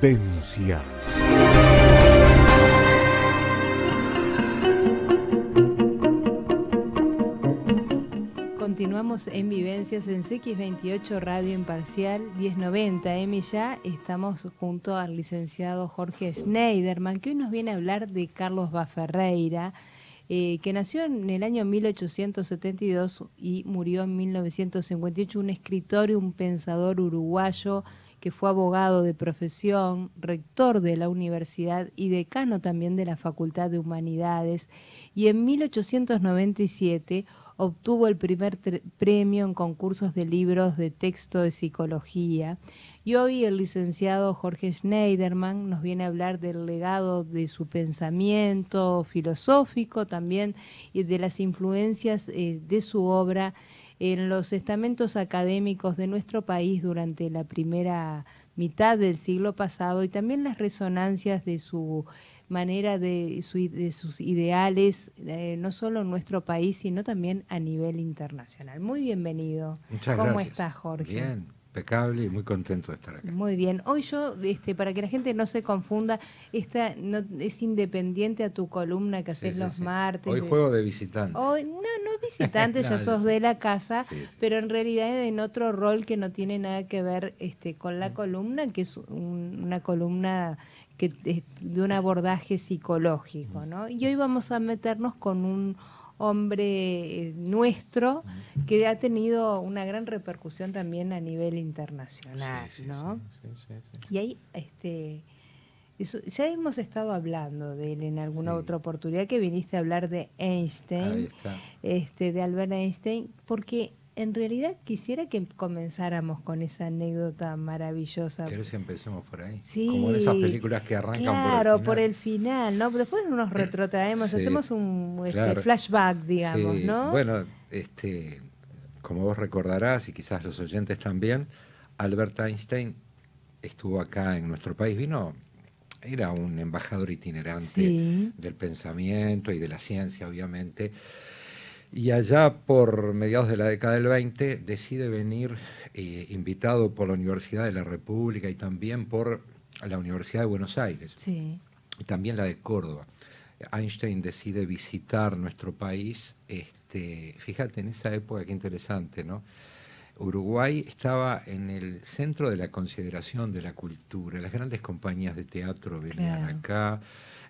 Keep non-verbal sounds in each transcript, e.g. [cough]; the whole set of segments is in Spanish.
VIVENCIAS Continuamos en Vivencias en CX28 Radio Imparcial 1090 Emi Ya estamos junto al licenciado Jorge Schneiderman, que hoy nos viene a hablar de Carlos Baferreira. Eh, que nació en el año 1872 y murió en 1958, un escritor y un pensador uruguayo que fue abogado de profesión, rector de la universidad y decano también de la Facultad de Humanidades, y en 1897 obtuvo el primer premio en concursos de libros de texto de psicología. Y hoy el licenciado Jorge Schneiderman nos viene a hablar del legado de su pensamiento filosófico también y de las influencias eh, de su obra en los estamentos académicos de nuestro país durante la primera mitad del siglo pasado y también las resonancias de su manera de, de sus ideales, eh, no solo en nuestro país, sino también a nivel internacional. Muy bienvenido. Muchas ¿Cómo estás, Jorge? Bien, y muy contento de estar acá. Muy bien. Hoy yo, este, para que la gente no se confunda, esta no, es independiente a tu columna que haces los martes. Hoy juego de visitante. Hoy, no, no visitante, [laughs] ya sos de la casa, pero en realidad es en otro rol que no tiene nada que ver este, con la mm. columna, que es una columna que, de un abordaje psicológico. ¿no? Y hoy vamos a meternos con un hombre eh, nuestro que ha tenido una gran repercusión también a nivel internacional, sí, sí, Sí, y ahí, este, ya hemos estado hablando de él en alguna otra oportunidad que viniste a hablar de Einstein, este, de Albert Einstein, porque en realidad quisiera que comenzáramos con esa anécdota maravillosa. ¿Quieres que empecemos por ahí? Sí. Como de esas películas que arrancan por el final. Claro, por el final, ¿no? Después nos retrotraemos, hacemos un este, flashback, digamos, sí. ¿no? Bueno, este, como vos recordarás y quizás los oyentes también, Albert Einstein estuvo acá en nuestro país, vino, era un embajador itinerante del pensamiento y de la ciencia, obviamente. Y allá por mediados de la década del 20 decide venir eh, invitado por la Universidad de la República y también por la Universidad de Buenos Aires y también la de Córdoba. Einstein decide visitar nuestro país. Este, fíjate, en esa época, qué interesante, ¿no? Uruguay estaba en el centro de la consideración de la cultura. Las grandes compañías de teatro venían acá,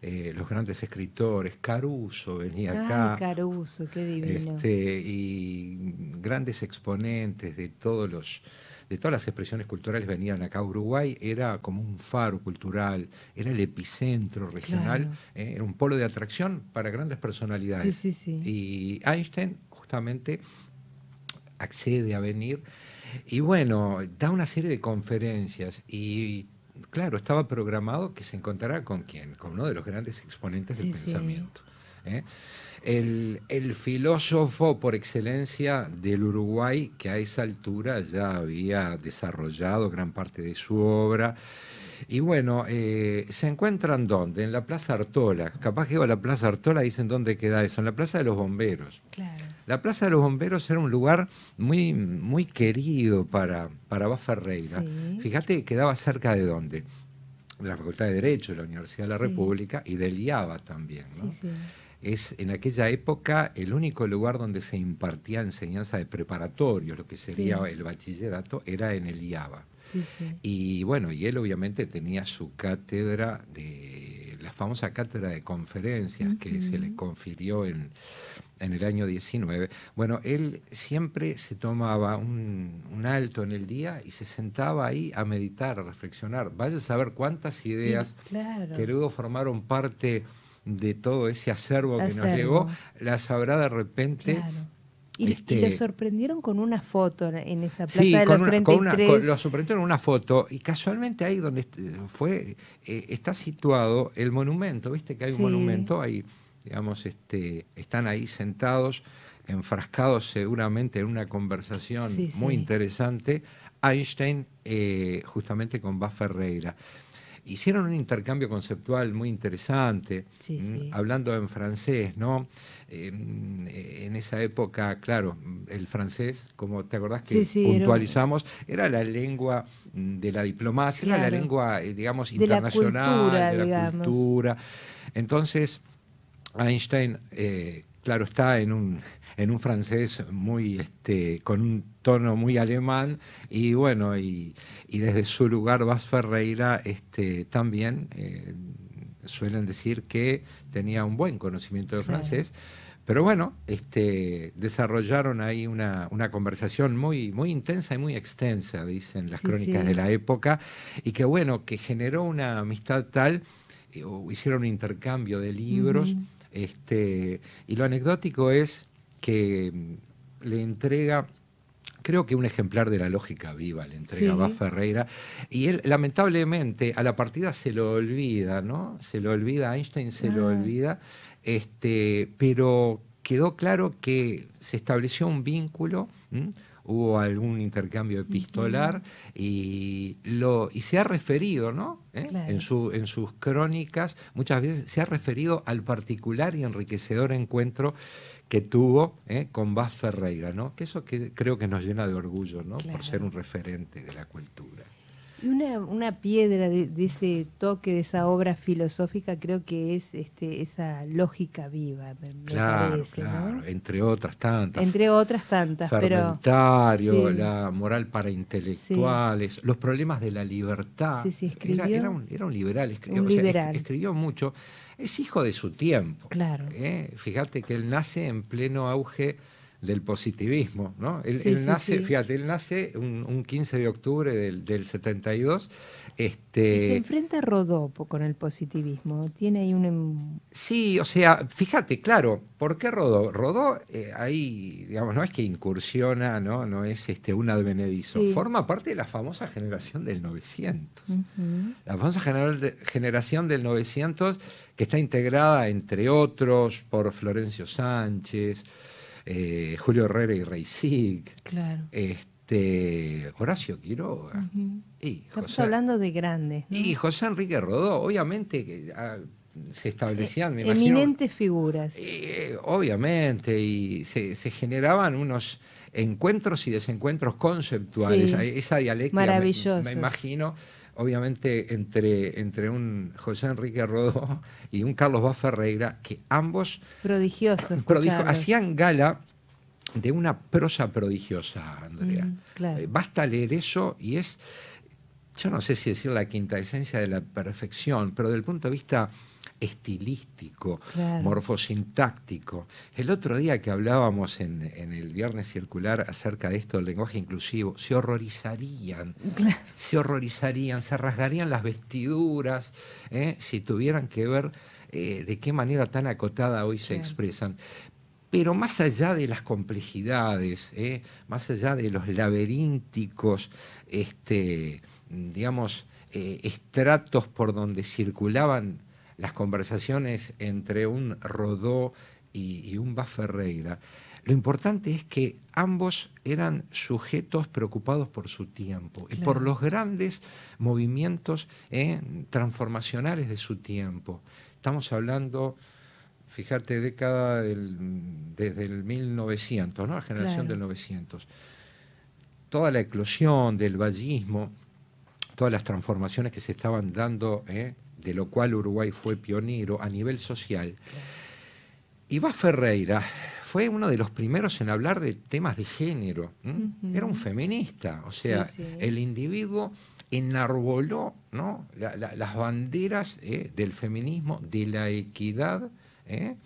eh, los grandes escritores, Caruso venía acá. Caruso, qué divino. Este, y grandes exponentes de todos los de todas las expresiones culturales venían acá. Uruguay era como un faro cultural, era el epicentro regional, eh, era un polo de atracción para grandes personalidades. Y Einstein justamente accede a venir. Y bueno, da una serie de conferencias y claro, estaba programado que se encontrará con quién, con uno de los grandes exponentes del pensamiento. ¿eh? el, filósofo por excelencia del Uruguay, que a esa altura ya había desarrollado gran parte de su obra, y bueno, eh, ¿se encuentran dónde? En la Plaza Artola. Capaz que iba a la Plaza Artola dicen dónde queda eso. En la Plaza de los Bomberos. La Plaza de los Bomberos era un lugar muy, muy querido para, para Ferreira. Fíjate, quedaba cerca de dónde. De la Facultad de Derecho de la Universidad de la República y del IABA también es en aquella época el único lugar donde se impartía enseñanza de preparatorio, lo que sería el bachillerato, era en el IABA. Y bueno, y él obviamente tenía su cátedra de la famosa cátedra de conferencias que se le confirió en, en el año 19. Bueno, él siempre se tomaba un, alto en el día y se sentaba ahí a meditar, a reflexionar. Vaya a saber cuántas ideas que luego formaron parte de todo ese acervo, que nos llegó, la sabrá de repente. Y, este, lo sorprendieron con una foto en esa plaza de la los una, Con una foto y casualmente ahí donde fue eh, está situado el monumento, viste que hay un monumento ahí, digamos, este, están ahí sentados, enfrascados seguramente en una conversación muy interesante, Einstein eh, justamente con Bas Ferreira hicieron un intercambio conceptual muy interesante, mm, hablando en francés, ¿no? Em, eh, en esa época, claro, el francés, como te acordás que puntualizamos, era... la lengua de la diplomacia, era la lengua, eh, digamos, internacional, de la cultura. Entonces, Einstein eh, claro está, en un, francés muy, este, con un tono muy alemán, y bueno, y, desde su lugar, Vas Ferreira este, también eh, suelen decir que tenía un buen conocimiento de francés. Pero bueno, este, desarrollaron ahí una, conversación muy, muy intensa y muy extensa, dicen las crónicas de la época, y que bueno, que generó una amistad tal, eh, hicieron un intercambio de libros, este, y lo anecdótico es que mm, le entrega creo que un ejemplar de la lógica viva le entrega a Ferreira. Y él, lamentablemente, a la partida se lo olvida, ¿no? Se lo olvida, Einstein se lo ah. olvida. Este, pero quedó claro que se estableció un vínculo hubo algún intercambio epistolar y, y se ha referido, ¿no? ¿Eh? En, sus crónicas muchas veces se ha referido al particular y enriquecedor encuentro que tuvo ¿eh? con Vaz Ferreira, ¿no? Que eso creo que nos llena de orgullo, ¿no? Por ser un referente de la cultura. Y una, piedra de, ese toque, de esa obra filosófica, creo que es este, esa lógica viva. claro, parece, claro. entre otras tantas. Entre otras tantas. pero, la moral para intelectuales, los problemas de la libertad. Sí, escribió, era, un, liberal, escribió, mucho. Es hijo de su tiempo. Claro. ¿eh? Fíjate que él nace en pleno auge del positivismo, ¿no? Él, nace, fíjate, él nace un, 15 de octubre del, 72. Este... se enfrenta a Rodó con el positivismo, tiene ahí un... Em-, sí, o sea, fíjate, claro, ¿por qué Rodó? Rodó eh, ahí, digamos, no es que incursiona, ¿no? No es este, un advenedizo, forma parte de la famosa generación del 900. La famosa generación del 900 que está integrada, entre otros, por Florencio Sánchez, eh, Julio Herrera y Reisig, claro. este, Horacio Quiroga. y Estamos hablando de grandes. Y José Enrique Rodó, obviamente que ah, se establecían, eh, Eminentes figuras. Eh, obviamente, y se, generaban unos encuentros y desencuentros conceptuales, esa dialéctica me, imagino, obviamente, entre, entre un José Enrique Rodó [laughs] y un Carlos Bá que ambos prodigiosos [laughs] hacían gala de una prosa prodigiosa, Andrea. Mm, eh, basta leer eso y es, yo no sé si decir la quinta esencia de la perfección, pero del punto de vista estilístico, morfosintáctico. El otro día que hablábamos en, el Viernes Circular acerca de esto del lenguaje inclusivo, se horrorizarían, se horrorizarían, se rasgarían las vestiduras ¿eh? si tuvieran que ver eh, de qué manera tan acotada hoy se expresan. Pero más allá de las complejidades, ¿eh? más allá de los laberínticos, este, digamos, estratos por donde circulaban las conversaciones entre un Rodó y, un Baferreira, lo importante es que ambos eran sujetos preocupados por su tiempo y por los grandes movimientos ¿eh? transformacionales de su tiempo. Estamos hablando, fíjate, década desde el 1900, ¿no? la generación del 900. Toda la eclosión del vallismo, todas las transformaciones que se estaban dando ¿eh? de lo cual Uruguay fue pionero a nivel social. Iba Ferreira fue uno de los primeros en hablar de temas de género. Era un feminista, o sea, el individuo enarboló ¿no? las banderas ¿eh? del feminismo, de la equidad, ¿eh?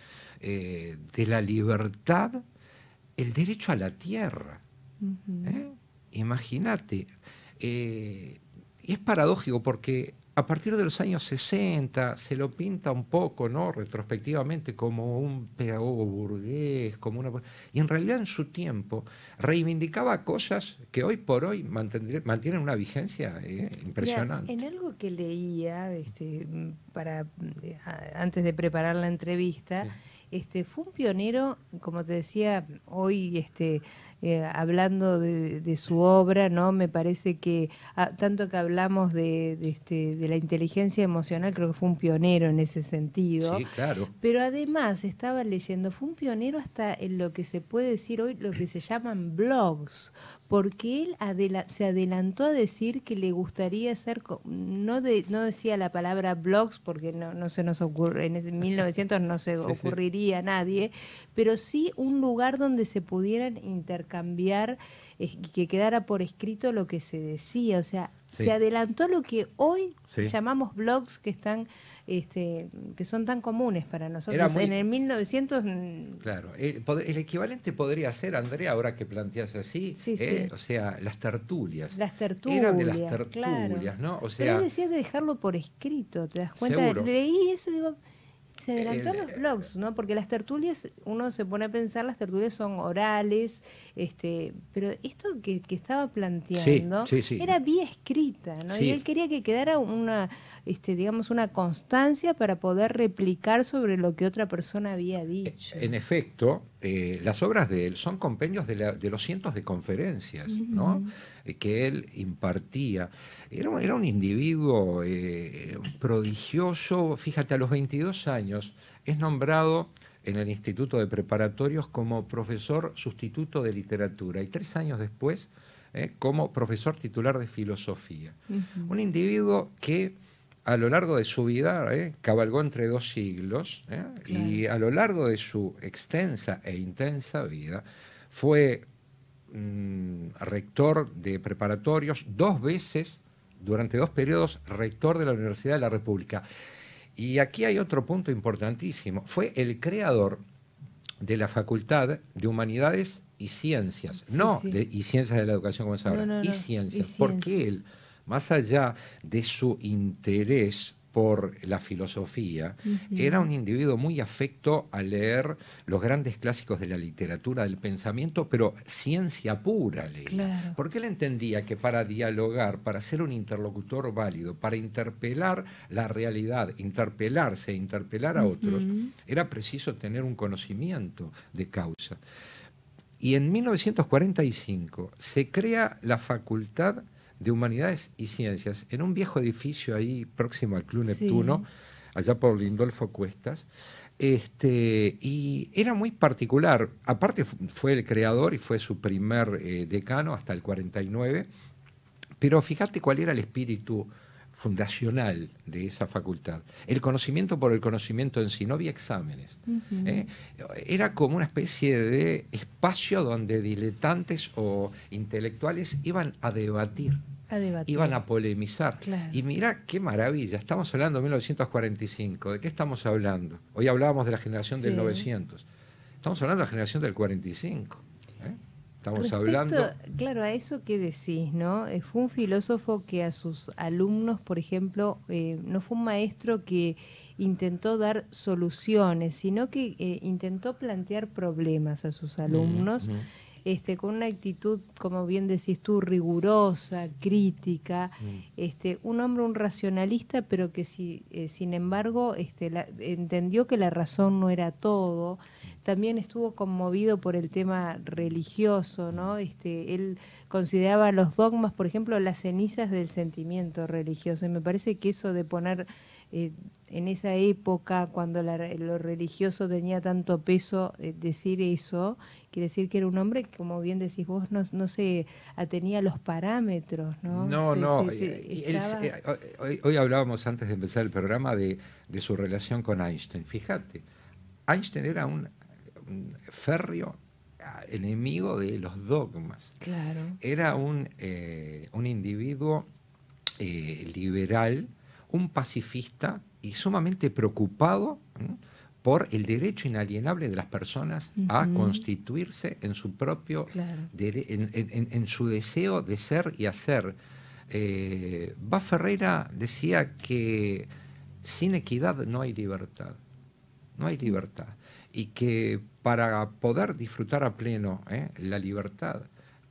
Eh, de la libertad, el derecho a la tierra. Imagínate. y es paradójico porque a partir de los años 60 se lo pinta un poco, ¿no? Retrospectivamente, como un pedagogo burgués, como una. Y en realidad en su tiempo reivindicaba cosas que hoy por hoy mantienen una vigencia eh, impresionante. en algo que leía, este, para eh, antes de preparar la entrevista, este, fue un pionero, como te decía, hoy este eh, hablando de, su obra, ¿no? Me parece que ah, tanto que hablamos este, de, la inteligencia emocional, creo que fue un pionero en ese sentido. Sí, claro. Pero además estaba leyendo, fue un pionero hasta en lo que se puede decir hoy, lo que se llaman blogs, porque él se adelantó a decir que le gustaría ser, no, decía la palabra blogs porque no, se nos ocurre, en 1900 no se ocurriría a nadie, pero sí un lugar donde se pudieran intercambiar cambiar que quedara por escrito lo que se decía. O sea, se adelantó lo que hoy llamamos blogs que están este, que son tan comunes para nosotros. En el 1900... Mm, claro, eh, el, equivalente podría ser, Andrea, ahora que planteas así, eh, o sea, las tertulias. Las tertulias. Eran de las tertulias, ¿no? O sea, Pero de dejarlo por escrito, ¿te das cuenta? Seguro. Leí eso y digo... Se adelantó a los blogs, ¿no? Porque las tertulias, uno se pone a pensar, las tertulias son orales, este, pero esto que, que estaba planteando era vía escrita, ¿no? Y él quería que quedara una, este, digamos, una constancia para poder replicar sobre lo que otra persona había e, dicho. En efecto, eh, las obras de él son compendios de, los cientos de conferencias eh, que él impartía. Era un, era un individuo eh, prodigioso, fíjate, a los 22 años es nombrado en el Instituto de Preparatorios como profesor sustituto de literatura y tres años después como profesor titular de filosofía. Un individuo que a lo largo de su vida ¿eh? cabalgó entre dos siglos ¿eh? y a lo largo de su extensa e intensa vida fue mm, rector de preparatorios dos veces, durante dos periodos, rector de la Universidad de la República. Y aquí hay otro punto importantísimo. Fue el creador de la Facultad de Humanidades y Ciencias, no De, y Ciencias de la Educación como se habla, y, ciencias, y ciencias, porque él más allá de su interés por la filosofía, era un individuo muy afecto a leer los grandes clásicos de la literatura, del pensamiento, pero ciencia pura leía. Porque él entendía que para dialogar, para ser un interlocutor válido, para interpelar la realidad, interpelarse, e interpelar a otros, era preciso tener un conocimiento de causa. Y en 1945 se crea la Facultad de Humanidades y Ciencias en un viejo edificio ahí próximo al Club Neptuno, allá por Lindolfo Cuestas. Este, y era muy particular, aparte fue el creador y fue su primer eh, decano hasta el 49, pero fíjate cuál era el espíritu fundacional de esa facultad. El conocimiento por el conocimiento en sí, no había exámenes. ¿eh? Era como una especie de espacio donde diletantes o intelectuales iban a debatir. Iban a polemizar. Y mira qué maravilla, estamos hablando de 1945, ¿de qué estamos hablando? Hoy hablábamos de la generación del 900, estamos hablando de la generación del 45. Estamos hablando. Claro, a eso que decís, ¿no? Eh, fue un filósofo que a sus alumnos, por ejemplo, eh, no fue un maestro que intentó dar soluciones, sino que eh, intentó plantear problemas a sus alumnos. Este, con una actitud, como bien decís tú, rigurosa, crítica, mm. este, un hombre, un racionalista, pero que eh, sin embargo este, entendió que la razón no era todo. También estuvo conmovido por el tema religioso, ¿no? Este, él consideraba los dogmas, por ejemplo, las cenizas del sentimiento religioso. Y me parece que eso de poner en esa época, cuando lo religioso tenía tanto peso, eh, decir eso, quiere decir que era un hombre que, como bien decís vos, no, se atenía a los parámetros, ¿no? No, hoy, hablábamos antes de empezar el programa de, su relación con Einstein. Fíjate, Einstein era un, férreo ah, enemigo de los dogmas. Claro. Era un, eh, individuo eh, liberal un pacifista y sumamente preocupado por el derecho inalienable de las personas a constituirse en su propio, en, su deseo de ser y hacer. Eh, Ferreira decía que sin equidad no hay libertad, no hay mm. libertad, y que para poder disfrutar a pleno ¿eh? la libertad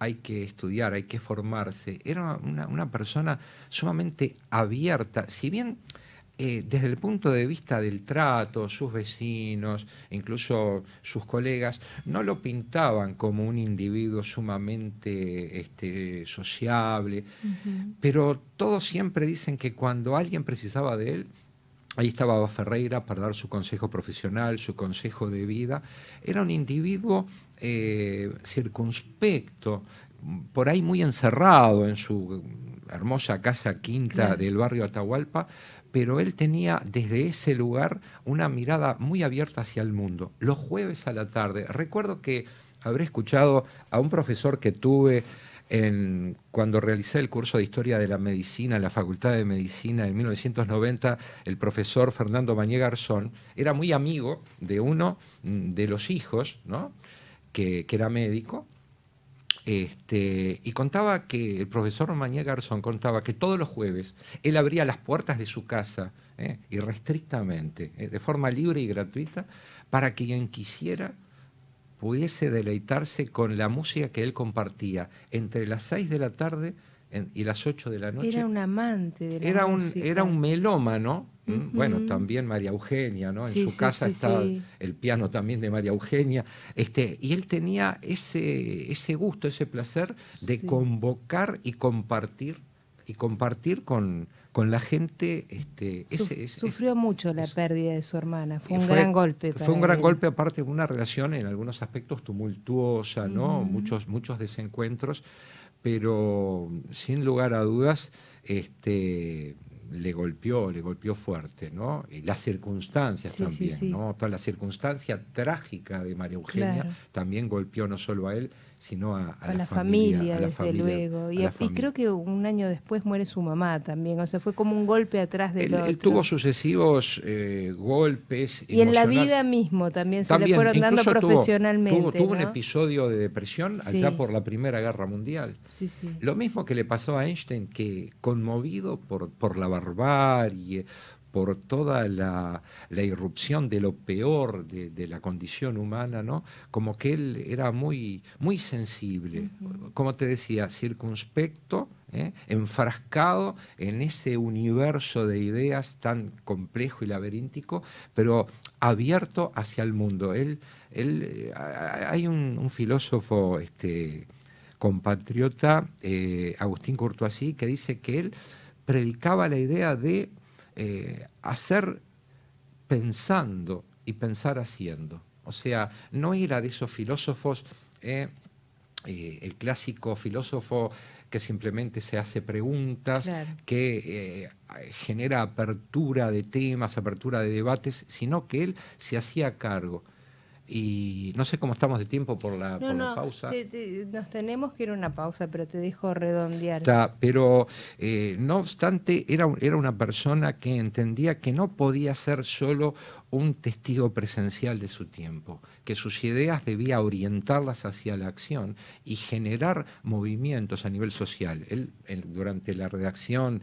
hay que estudiar, hay que formarse. Era una, persona sumamente abierta, si bien eh, desde el punto de vista del trato, sus vecinos, incluso sus colegas, no lo pintaban como un individuo sumamente este, sociable, pero todos siempre dicen que cuando alguien precisaba de él, Ahí estaba Ferreira para dar su consejo profesional, su consejo de vida. Era un individuo eh, circunspecto, por ahí muy encerrado en su hermosa casa quinta del barrio Atahualpa, pero él tenía desde ese lugar una mirada muy abierta hacia el mundo. Los jueves a la tarde, recuerdo que habré escuchado a un profesor que tuve en, cuando realicé el curso de Historia de la Medicina en la Facultad de Medicina en 1990, el profesor Fernando Mañé Garzón era muy amigo de uno de los hijos, ¿no? que, era médico, este, y contaba que el profesor Mañé Garzón contaba que todos los jueves él abría las puertas de su casa ¿eh? irrestrictamente, ¿eh? de forma libre y gratuita, para que quien quisiera pudiese deleitarse con la música que él compartía entre las seis de la tarde y las 8 de la noche. Era un amante de la era un, Era un melómano. Bueno, también María Eugenia, ¿no? en su casa está el piano también de María Eugenia. Este, y él tenía ese, ese gusto, ese placer de convocar y compartir, y compartir con, con la gente. Este, Sufrió mucho la pérdida de su hermana, fue un gran golpe. fue un gran golpe, aparte, de una relación en algunos aspectos tumultuosa, ¿no? muchos, muchos desencuentros, pero sin lugar a dudas, este, le golpeó, le golpeó fuerte, ¿no? Y las circunstancias también, ¿no? Toda la circunstancia trágica de María Eugenia también golpeó no solo a él, sino a, la, familia, desde luego. Y, creo que un año después muere su mamá también, o sea, fue como un golpe atrás de él, Él tuvo sucesivos eh, golpes. Y en la vida mismo también, se le fueron dando profesionalmente. Tuvo, un episodio de depresión allá por la Primera Guerra Mundial. Lo mismo que le pasó a Einstein, que conmovido por, por la barbarie, por toda la, irrupción de lo peor de, la condición humana, ¿no? Como que él era muy, muy sensible, como te decía, circunspecto, ¿eh? enfrascado en ese universo de ideas tan complejo y laberíntico, pero abierto hacia el mundo. Él, él, eh, hay un, filósofo este, compatriota, eh, Agustín Courtoisí, que dice que él predicaba la idea de eh, hacer pensando y pensar haciendo. O sea, no era de esos filósofos, eh, eh, el clásico filósofo que simplemente se hace preguntas, que genera apertura de temas, apertura de debates, sino que él se hacía cargo y no sé cómo estamos de tiempo por la, pausa. nos tenemos que ir a una pausa, pero te dejo redondear. pero eh, no obstante, era, era una persona que entendía que no podía ser solo un testigo presencial de su tiempo, que sus ideas debía orientarlas hacia la acción y generar movimientos a nivel social. él durante la redacción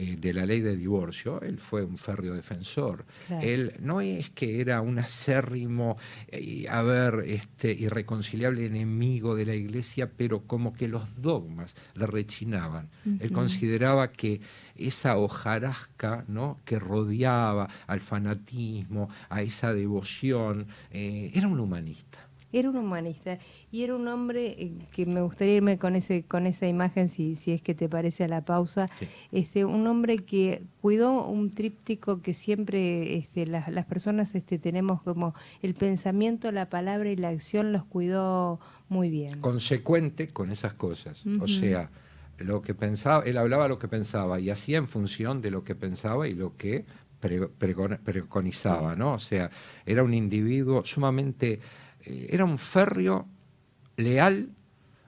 eh, de la ley de divorcio, él fue un férreo defensor. Él no es que era un acérrimo, eh, a ver, este, irreconciliable enemigo de la iglesia, pero como que los dogmas le rechinaban. Él consideraba que esa hojarasca ¿no? que rodeaba al fanatismo, a esa devoción, eh, era un humanista. Era un humanista y era un hombre eh, que me gustaría irme con ese con esa imagen si, si es que te parece a la pausa. Este un hombre que cuidó un tríptico que siempre este, las, personas este, tenemos como el pensamiento, la palabra y la acción los cuidó muy bien. Consecuente con esas cosas, o sea, lo que pensaba, él hablaba lo que pensaba y hacía en función de lo que pensaba y lo que preconizaba, ¿no? O sea, era un individuo sumamente eh, era un férreo, leal,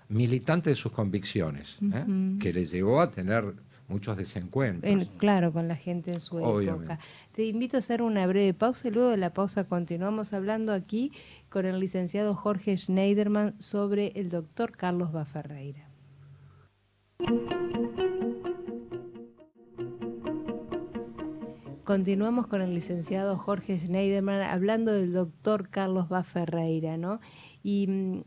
militante de sus convicciones, ¿eh? que le llevó a tener muchos desencuentros. claro, con la gente de su época. Te invito a hacer una breve pausa y luego de la pausa continuamos hablando aquí con el licenciado Jorge Schneiderman sobre el doctor Carlos Baferreira. Continuamos con el licenciado Jorge Schneiderman hablando del doctor Carlos Baferreira, ¿no? Y mm,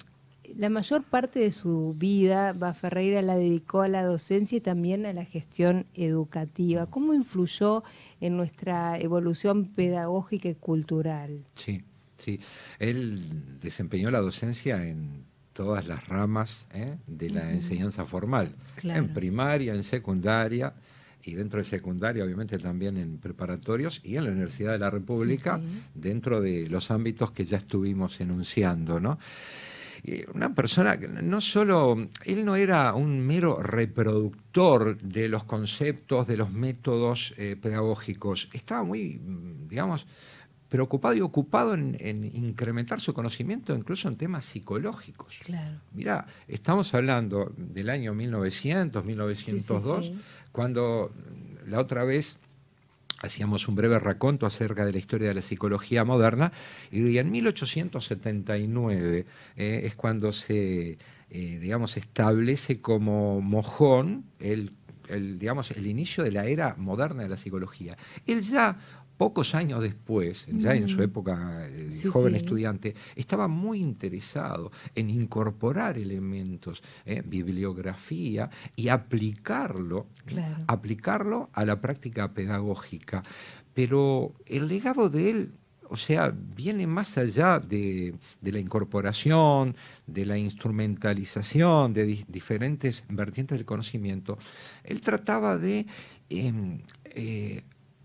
la mayor parte de su vida, Baferreira la dedicó a la docencia y también a la gestión educativa. ¿Cómo influyó en nuestra evolución pedagógica y cultural? Sí, sí. Él desempeñó la docencia en todas las ramas ¿eh? de la enseñanza formal, en primaria, en secundaria, y dentro de secundaria, obviamente también en preparatorios y en la Universidad de la República, dentro de los ámbitos que ya estuvimos enunciando, ¿no? una persona que no solo, él no era un mero reproductor de los conceptos, de los métodos eh, pedagógicos, estaba muy, mm, digamos, preocupado y ocupado en, incrementar su conocimiento incluso en temas psicológicos. Claro. Mira, estamos hablando del año 1900, 1902, cuando la otra vez hacíamos un breve raconto acerca de la historia de la psicología moderna, y en 1879 eh, es cuando se, eh, digamos, establece como mojón el, digamos, el inicio de la era moderna de la psicología. Él ya pocos años después, ya en su mm. época de eh, joven estudiante, estaba muy interesado en incorporar elementos, eh, bibliografía, y aplicarlo, aplicarlo a la práctica pedagógica. Pero el legado de él o sea, viene más allá de, la incorporación, de la instrumentalización de diferentes vertientes del conocimiento. Él trataba de em, eh,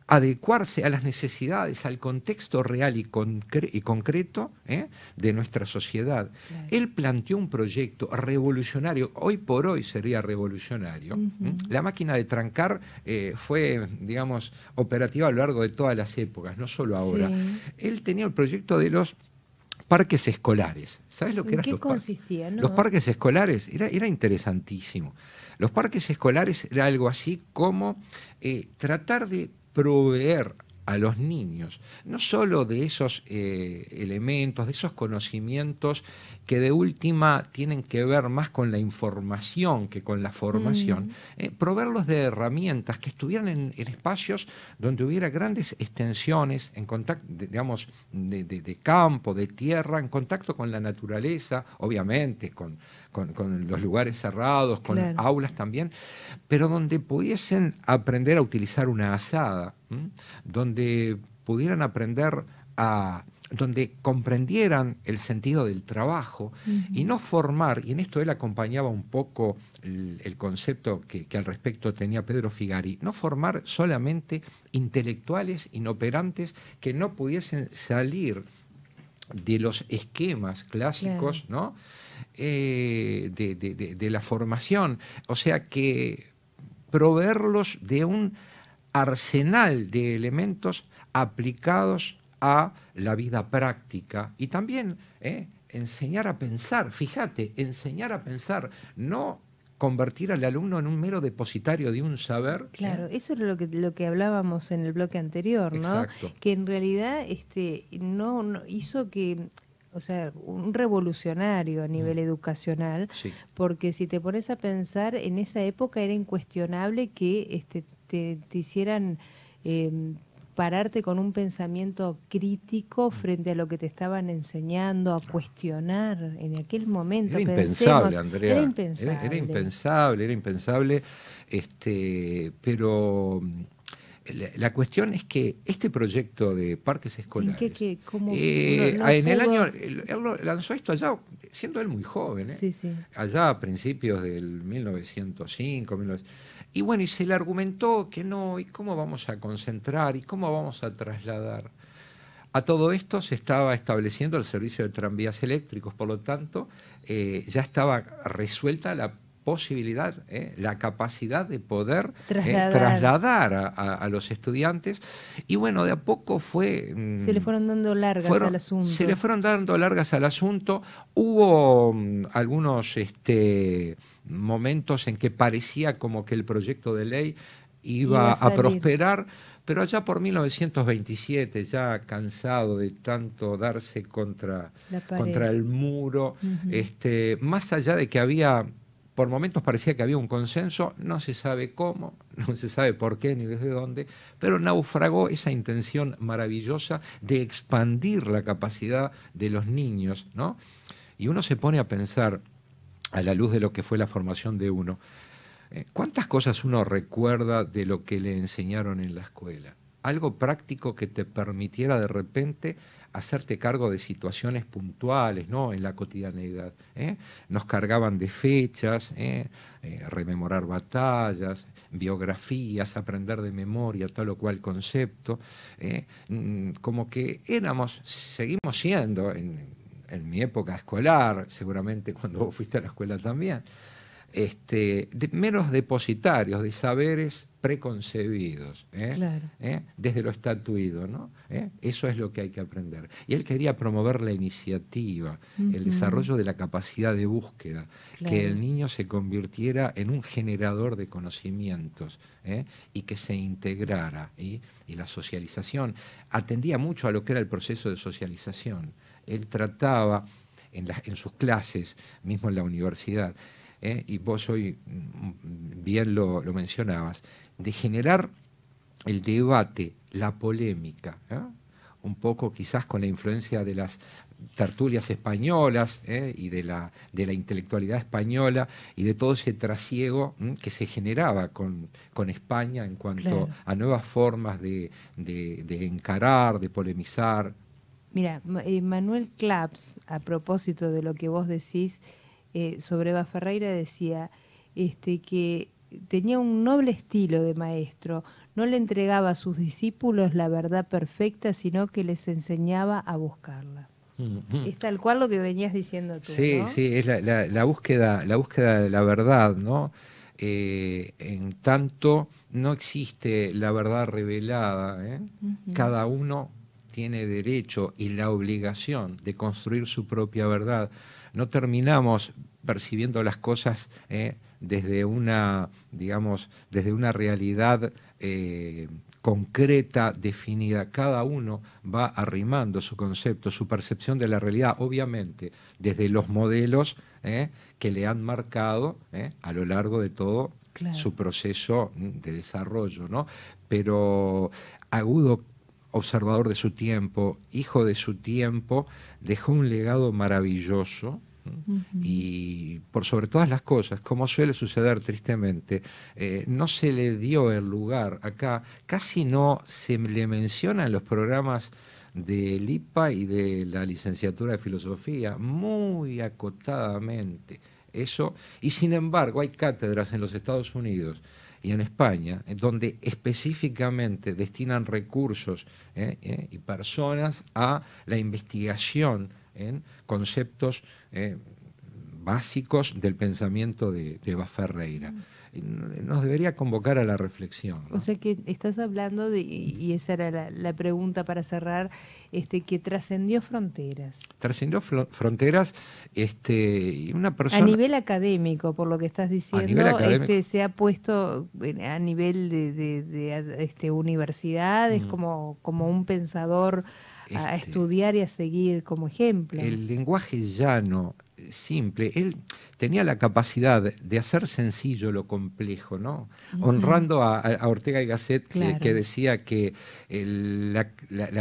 adecuarse a las necesidades, al contexto real y, concreto ¿eh? de nuestra sociedad. Él planteó un proyecto revolucionario, hoy por hoy sería revolucionario. La máquina de trancar eh, fue, digamos, operativa a lo largo de todas las épocas, no solo ahora. Él tenía el proyecto de los parques escolares. ¿Sabes lo que eran qué consistía? Los parques escolares era, era, interesantísimo. Los parques escolares era algo así como eh, tratar de proveer a los niños, no solo de esos eh, elementos, de esos conocimientos que de última tienen que ver más con la información que con la formación, mm. eh, proveerlos de herramientas que estuvieran en, espacios donde hubiera grandes extensiones, en contacto, digamos, de, campo, de tierra, en contacto con la naturaleza, obviamente, con, con, los lugares cerrados, con aulas también, pero donde pudiesen aprender a utilizar una asada, donde pudieran aprender a donde comprendieran el sentido del trabajo y no formar, y en esto él acompañaba un poco el, concepto que, al respecto tenía Pedro Figari, no formar solamente intelectuales inoperantes que no pudiesen salir de los esquemas clásicos ¿no? Eh, de la formación, o sea que proveerlos de un arsenal de elementos aplicados a la vida práctica y también ¿eh? enseñar a pensar, fíjate, enseñar a pensar, no convertir al alumno en un mero depositario de un saber. ¿eh? Claro, eso es lo que, lo que hablábamos en el bloque anterior, ¿no? Que en realidad este, no, hizo que o sea, un revolucionario a mm. nivel educacional, porque si te pones a pensar, en esa época era incuestionable que este, te, hicieran em, pararte con un pensamiento crítico mm. frente a lo que te estaban enseñando, a cuestionar en aquel momento. Era impensable, Andrea. Era impensable. Era, impensable, era impensable. Este, pero mm, la, cuestión es que este proyecto de parques escolares. ¿En, eh, en el año. Él, lanzó esto allá, siendo él muy joven, ¿eh? sí, sí. allá a principios del 1905 y bueno, y se le argumentó que no, ¿y cómo vamos a concentrar? ¿Y cómo vamos a trasladar? A todo esto se estaba estableciendo el servicio de tranvías eléctricos, por lo tanto, eh, ya estaba resuelta la posibilidad, ¿eh? la capacidad de poder eh, trasladar, a, los estudiantes. Y bueno, de a poco fue... Mm, se le fueron dando largas al asunto. Se le fueron dando largas al asunto. Hubo mm, algunos este, momentos en que parecía como que el proyecto de ley iba, a, prosperar, pero allá por 1927, ya cansado de tanto darse contra, contra el muro, este, más allá de que había por momentos parecía que había un consenso, no se sabe cómo, [laughs] no se sabe por qué ni desde dónde, pero naufragó esa intención maravillosa de expandir la capacidad de los niños, ¿no? Y uno se pone a pensar, a la luz de lo que fue la formación de uno, eh, ¿cuántas cosas uno recuerda de lo que le enseñaron en la escuela? Algo práctico que te permitiera de repente hacerte cargo de situaciones puntuales, ¿no? En la cotidianeidad. ¿eh? Nos cargaban de fechas, ¿eh? Eh, rememorar batallas, biografías, aprender de memoria tal o cual concepto. Mm, como que éramos, seguimos siendo, en, mi época escolar, seguramente cuando fuiste a la escuela también, este, de, meros depositarios de saberes preconcebidos, ¿eh? ¿Eh? desde lo estatuido. ¿Eh? Eso es lo que hay que aprender. Y él quería promover la iniciativa, el desarrollo de la capacidad de búsqueda, que el niño se convirtiera en un generador de conocimientos y que se integrara. ¿y? la socialización atendía mucho a lo que era el proceso de socialización. Él trataba en sus clases, mismo en la universidad, ¿eh? y vos hoy mm, bien lo, mencionabas, de generar el debate, la polémica, ¿eh? un poco quizás con la influencia de las tertulias españolas ¿eh? y de la, de la, intelectualidad española y de todo ese trasiego que se generaba con, España en cuanto a nuevas formas de, encarar, de polemizar. Mira, Manuel Claps, a propósito de lo que vos decís, eh, sobre Eva Ferreira decía este, que tenía un noble estilo de maestro, no le entregaba a sus discípulos la verdad perfecta, sino que les enseñaba a buscarla. Mm-hmm. Es tal cual lo que venías diciendo tú. Sí, sí, es la, búsqueda, la búsqueda de la verdad, ¿no? Eh, en tanto no existe la verdad revelada, ¿eh? cada uno tiene derecho y la obligación de construir su propia verdad. No terminamos percibiendo las cosas eh, desde una, digamos, desde una realidad eh, concreta, definida. Cada uno va arrimando su concepto, su percepción de la realidad, obviamente, desde los modelos eh, que le han marcado a lo largo de todo su proceso mm, de desarrollo. Pero Agudo observador de su tiempo, hijo de su tiempo, dejó un legado maravilloso y por sobre todas las cosas, como suele suceder tristemente, eh, no se le dio el lugar acá, casi no se le menciona en los programas del IPA y de la licenciatura de filosofía, muy acotadamente. Eso, y sin embargo, hay cátedras en los Estados Unidos y en España, eh, donde específicamente destinan recursos eh, y personas a la investigación en conceptos eh, básicos del pensamiento de, de Ferreira. Mm. Nos debería convocar a la reflexión. O sea que estás hablando y esa era la, pregunta para cerrar, este, que trascendió fronteras. Trascendió fronteras, este, una persona. A nivel académico, por lo que estás diciendo, este, se ha puesto eh, a nivel de, este, universidades mm. como, como un pensador a este, estudiar y a seguir como ejemplo. El lenguaje llano, eh, simple, él tenía la capacidad de hacer sencillo lo complejo, ¿no? Honrando a, Ortega y Gasset eh, que, decía que la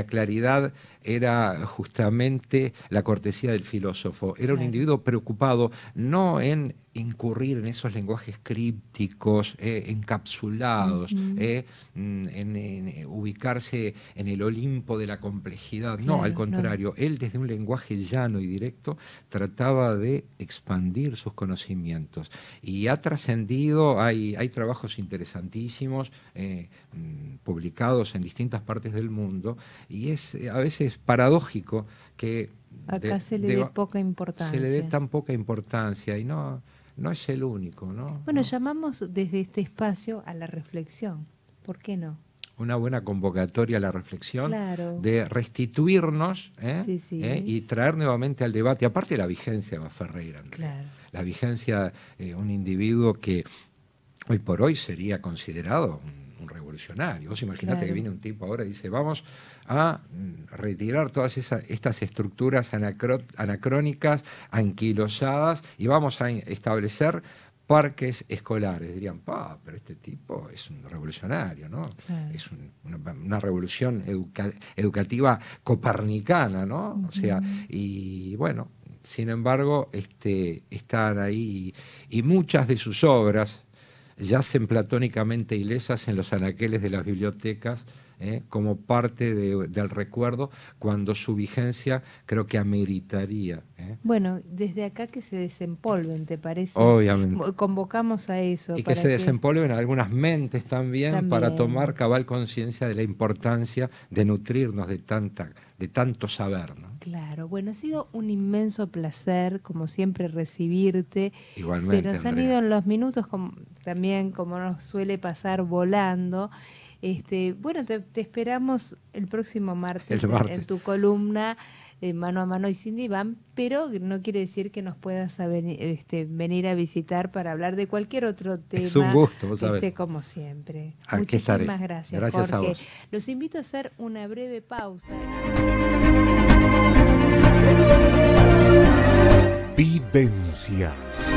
claridad era justamente la cortesía del filósofo. Era un individuo preocupado no en incurrir en esos lenguajes crípticos, eh, encapsulados, eh, mm, en, eh, ubicarse en el Olimpo de la complejidad. no, al contrario, él desde un lenguaje llano y directo trataba de expandir sus conocimientos. Y ha trascendido, hay, trabajos interesantísimos mm, publicados en distintas partes del mundo, y es a veces paradójico que... Acá se le dé poca importancia. Se le tan poca importancia y no, no es el único, ¿no? Bueno, llamamos desde este espacio a la reflexión, ¿por qué no? Una buena convocatoria a la reflexión, de restituirnos ¿eh? ¿Eh? y traer nuevamente al debate, aparte la vigencia de Ferreira, la vigencia, de eh, un individuo que hoy por hoy sería considerado un un revolucionario. Vos imaginate que viene un tipo ahora y dice, vamos a mm, retirar todas esas, estas estructuras anacrónicas, anquilosadas, y vamos a establecer parques escolares. Dirían, pa, pero este tipo es un revolucionario, ¿no? Es una, revolución educativa copernicana, ¿no? O sea, y bueno, sin embargo, este, están ahí y muchas de sus obras, yacen platónicamente ilesas en los anaqueles de las bibliotecas ¿eh? como parte del recuerdo cuando su vigencia creo que ameritaría. ¿eh? Bueno, desde acá que se desempolven, ¿te parece? Obviamente. Convocamos a eso. Y que se que... desempolven algunas mentes también, para tomar cabal conciencia de la importancia de nutrirnos de, tanta, de tanto saber. ¿no? Claro, bueno, ha sido un inmenso placer, como siempre, recibirte. Igualmente. Se nos han ido en los minutos, también como nos suele pasar volando. Este, bueno, te, esperamos el próximo martes, En, tu columna eh, mano a mano y Cindy Van pero no quiere decir que nos puedas este, venir, a visitar para hablar de cualquier otro tema. Es un gusto, vos este, como siempre. Muchísimas gracias, gracias Los invito a hacer una breve pausa. Vivencias.